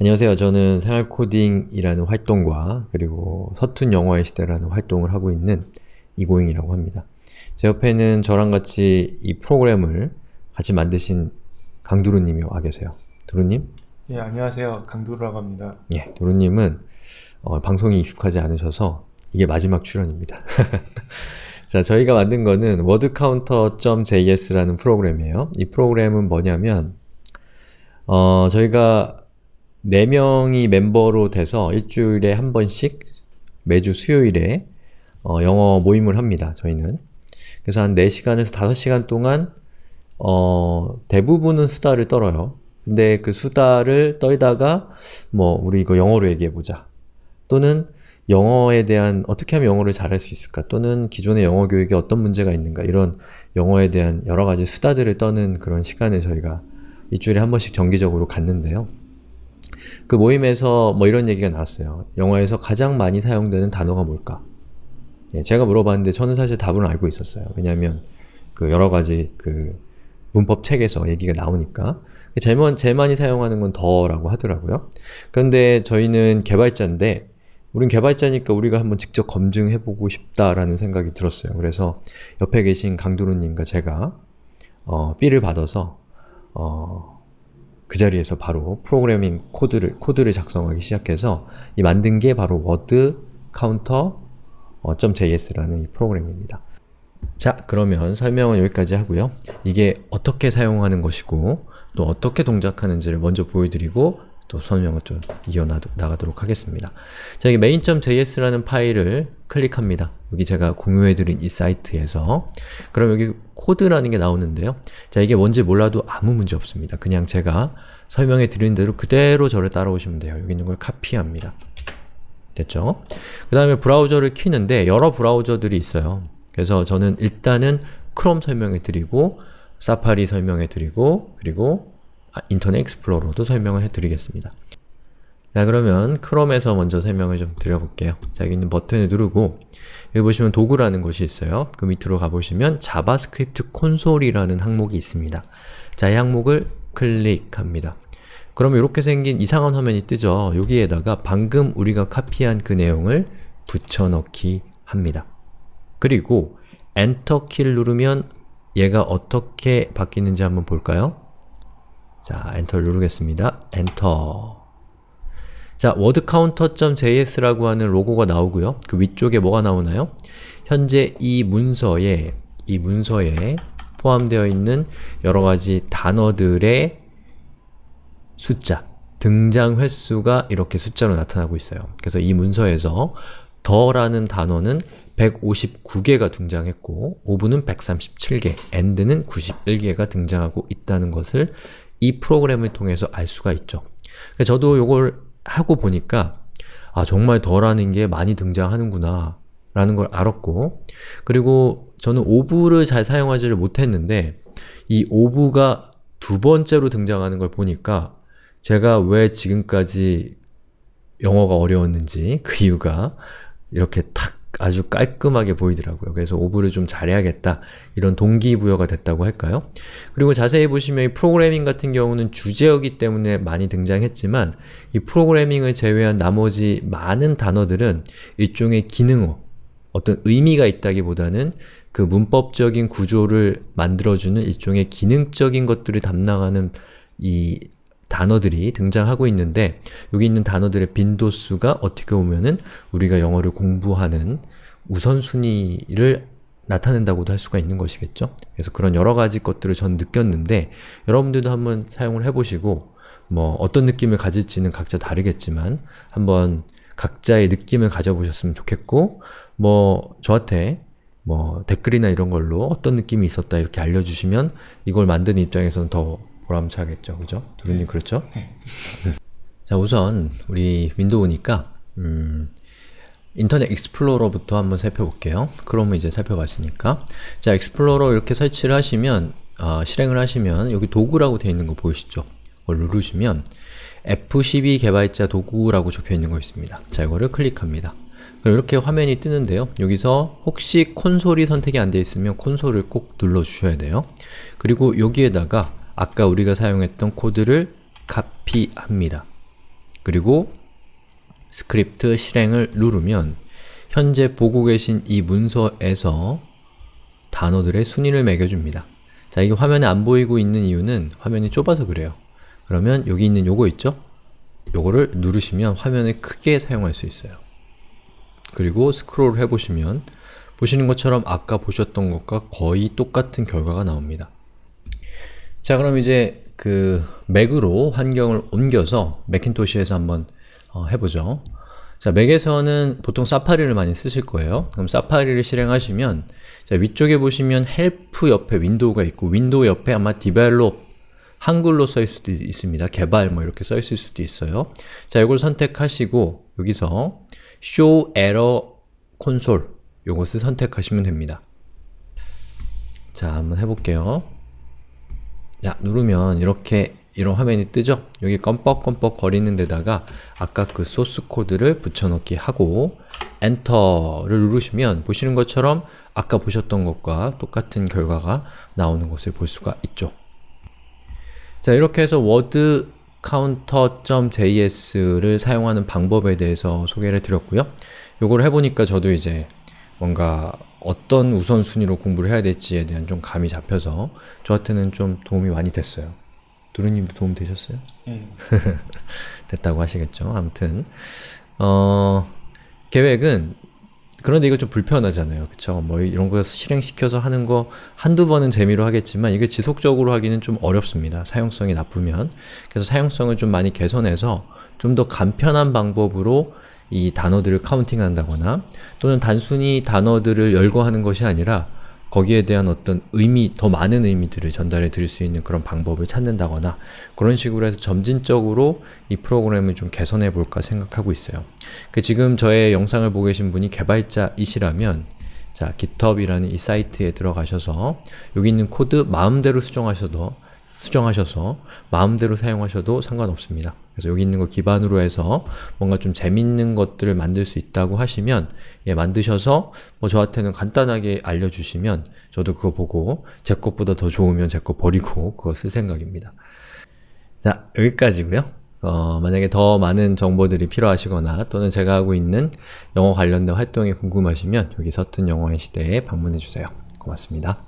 안녕하세요. 저는 생활코딩이라는 활동과 그리고 서툰 영어의 시대라는 활동을 하고 있는 이고잉이라고 합니다. 제 옆에는 저랑 같이 이 프로그램을 같이 만드신 강두루님이 와 계세요. 두루님? 예, 안녕하세요. 강두루라고 합니다. 예, 두루님은 어, 방송이 익숙하지 않으셔서 이게 마지막 출연입니다. 자, 저희가 만든 거는 wordcounter.js라는 프로그램이에요. 이 프로그램은 뭐냐면 어, 저희가 4명이 멤버로 돼서 일주일에 한 번씩 매주 수요일에 어, 영어 모임을 합니다. 저희는. 그래서 한 4시간에서 5시간 동안 어, 대부분은 수다를 떨어요. 근데 그 수다를 떨다가 뭐 우리 이거 영어로 얘기해보자. 또는 영어에 대한 어떻게 하면 영어를 잘할 수 있을까? 또는 기존의 영어 교육에 어떤 문제가 있는가? 이런 영어에 대한 여러 가지 수다들을 떠는 그런 시간을 저희가 일주일에 한 번씩 정기적으로 갔는데요. 그 모임에서 뭐 이런 얘기가 나왔어요. 영화에서 가장 많이 사용되는 단어가 뭘까? 예, 제가 물어봤는데 저는 사실 답을 알고 있었어요. 왜냐하면 그 여러 가지 그 문법 책에서 얘기가 나오니까 그 제일, 제일 많이 사용하는 건 더라고 하더라고요. 그런데 저희는 개발자인데 우린 개발자니까 우리가 한번 직접 검증해보고 싶다라는 생각이 들었어요. 그래서 옆에 계신 강두루님과 제가 어, B를 받아서 어, 그 자리에서 바로 프로그래밍 코드를, 코드를 작성하기 시작해서 이 만든 게 바로 워드 카운터 어, .js라는 이 프로그램입니다. 자, 그러면 설명은 여기까지 하고요. 이게 어떻게 사용하는 것이고 또 어떻게 동작하는지를 먼저 보여드리고 또 설명을 좀 이어나가도록 하겠습니다. 자, 여기 main.js라는 파일을 클릭합니다. 여기 제가 공유해드린 이 사이트에서 그럼 여기 코드라는 게 나오는데요. 자, 이게 뭔지 몰라도 아무 문제 없습니다. 그냥 제가 설명해드린 대로 그대로 저를 따라오시면 돼요. 여기 있는 걸 카피합니다. 됐죠? 그 다음에 브라우저를 키는데 여러 브라우저들이 있어요. 그래서 저는 일단은 크롬 설명해드리고 사파리 설명해드리고 그리고 아, 인터넷 익스플로러도 로 설명을 해드리겠습니다. 자 그러면 크롬에서 먼저 설명을 좀 드려볼게요. 자 여기 있는 버튼을 누르고 여기 보시면 도구라는 곳이 있어요. 그 밑으로 가보시면 자바스크립트 콘솔이라는 항목이 있습니다. 자이 항목을 클릭합니다. 그럼 이렇게 생긴 이상한 화면이 뜨죠. 여기에다가 방금 우리가 카피한 그 내용을 붙여넣기 합니다. 그리고 엔터키를 누르면 얘가 어떻게 바뀌는지 한번 볼까요? 자, 엔터를 누르겠습니다. 엔터. 자, wordcounter.js라고 하는 로고가 나오고요. 그 위쪽에 뭐가 나오나요? 현재 이 문서에 이 문서에 포함되어 있는 여러 가지 단어들의 숫자, 등장 횟수가 이렇게 숫자로 나타나고 있어요. 그래서 이 문서에서 더라는 단어는 159개가 등장했고, 오브는 137개, a n 는 91개가 등장하고 있다는 것을 이 프로그램을 통해서 알 수가 있죠. 저도 이걸 하고 보니까 아 정말 더라는 게 많이 등장하는구나 라는 걸 알았고 그리고 저는 오브를 잘 사용하지를 못했는데 이 오브가 두 번째로 등장하는 걸 보니까 제가 왜 지금까지 영어가 어려웠는지 그 이유가 이렇게 탁 아주 깔끔하게 보이더라고요. 그래서 오브를 좀 잘해야겠다 이런 동기부여가 됐다고 할까요? 그리고 자세히 보시면 이 프로그래밍 같은 경우는 주제어기 때문에 많이 등장했지만 이 프로그래밍을 제외한 나머지 많은 단어들은 일종의 기능어, 어떤 의미가 있다기보다는 그 문법적인 구조를 만들어주는 일종의 기능적인 것들을 담당하는 이 단어들이 등장하고 있는데 여기 있는 단어들의 빈도수가 어떻게 보면은 우리가 영어를 공부하는 우선순위를 나타낸다고도 할 수가 있는 것이겠죠? 그래서 그런 여러 가지 것들을 전 느꼈는데 여러분들도 한번 사용을 해보시고 뭐 어떤 느낌을 가질지는 각자 다르겠지만 한번 각자의 느낌을 가져보셨으면 좋겠고 뭐 저한테 뭐 댓글이나 이런 걸로 어떤 느낌이 있었다 이렇게 알려주시면 이걸 만드는 입장에서는 더 보람차겠죠, 그죠? 두루님 네. 그렇죠? 네. 자, 우선 우리 윈도우니까 음, 인터넷 익스플로러부터 한번 살펴볼게요. 크롬을 이제 살펴봤으니까 자, 익스플로러 이렇게 설치를 하시면 어, 실행을 하시면 여기 도구라고 되어 있는 거 보이시죠? 그걸 누르시면 F12 개발자 도구라고 적혀 있는 거 있습니다. 자, 이거를 클릭합니다. 그럼 이렇게 화면이 뜨는데요. 여기서 혹시 콘솔이 선택이 안 되어 있으면 콘솔을 꼭 눌러주셔야 돼요. 그리고 여기에다가 아까 우리가 사용했던 코드를 카피합니다. 그리고 스크립트 실행을 누르면 현재 보고 계신 이 문서에서 단어들의 순위를 매겨줍니다. 자, 이게 화면에 안 보이고 있는 이유는 화면이 좁아서 그래요. 그러면 여기 있는 요거 있죠? 요거를 누르시면 화면을 크게 사용할 수 있어요. 그리고 스크롤을 해보시면 보시는 것처럼 아까 보셨던 것과 거의 똑같은 결과가 나옵니다. 자 그럼 이제 그 맥으로 환경을 옮겨서 맥킨토시에서 한번 어, 해보죠. 자, 맥에서는 보통 사파리를 많이 쓰실 거예요. 그럼 사파리를 실행하시면 자, 위쪽에 보시면 헬프 옆에 윈도우가 있고 윈도우 옆에 아마 디벨롭 한글로 써있을 수도 있습니다. 개발 뭐 이렇게 써있을 수도 있어요. 자, 이걸 선택하시고 여기서 show error console 요것을 선택하시면 됩니다. 자, 한번 해볼게요. 야, 누르면 이렇게 이런 화면이 뜨죠? 여기 껌뻑껌뻑 거리는 데다가 아까 그 소스 코드를 붙여넣기 하고 엔터를 누르시면 보시는 것처럼 아까 보셨던 것과 똑같은 결과가 나오는 것을 볼 수가 있죠. 자, 이렇게 해서 워드 counter.js를 사용하는 방법에 대해서 소개를 드렸고요. 요걸 해보니까 저도 이제 뭔가 어떤 우선순위로 공부를 해야 될지에 대한 좀 감이 잡혀서 저한테는 좀 도움이 많이 됐어요. 두루님도 도움 되셨어요? 네. 됐다고 하시겠죠. 아무튼 어, 계획은 그런데 이거 좀 불편하잖아요. 그쵸? 뭐 이런 거 실행시켜서 하는 거 한두 번은 재미로 하겠지만 이게 지속적으로 하기는 좀 어렵습니다. 사용성이 나쁘면. 그래서 사용성을 좀 많이 개선해서 좀 더 간편한 방법으로 이 단어들을 카운팅한다거나 또는 단순히 단어들을 열거하는 것이 아니라 거기에 대한 어떤 의미, 더 많은 의미들을 전달해 드릴 수 있는 그런 방법을 찾는다거나 그런 식으로 해서 점진적으로 이 프로그램을 좀 개선해 볼까 생각하고 있어요. 그 지금 저의 영상을 보고 계신 분이 개발자이시라면 자, GitHub이라는 이 사이트에 들어가셔서 여기 있는 코드 마음대로 수정하셔도 수정하셔서 마음대로 사용하셔도 상관없습니다. 그래서 여기 있는 거 기반으로 해서 뭔가 좀 재밌는 것들을 만들 수 있다고 하시면 예, 만드셔서 뭐 저한테는 간단하게 알려주시면 저도 그거 보고 제 것보다 더 좋으면 제 거 버리고 그거 쓸 생각입니다. 자, 여기까지고요 어, 만약에 더 많은 정보들이 필요하시거나 또는 제가 하고 있는 영어 관련된 활동이 궁금하시면 여기 서툰 영어의 시대에 방문해주세요. 고맙습니다.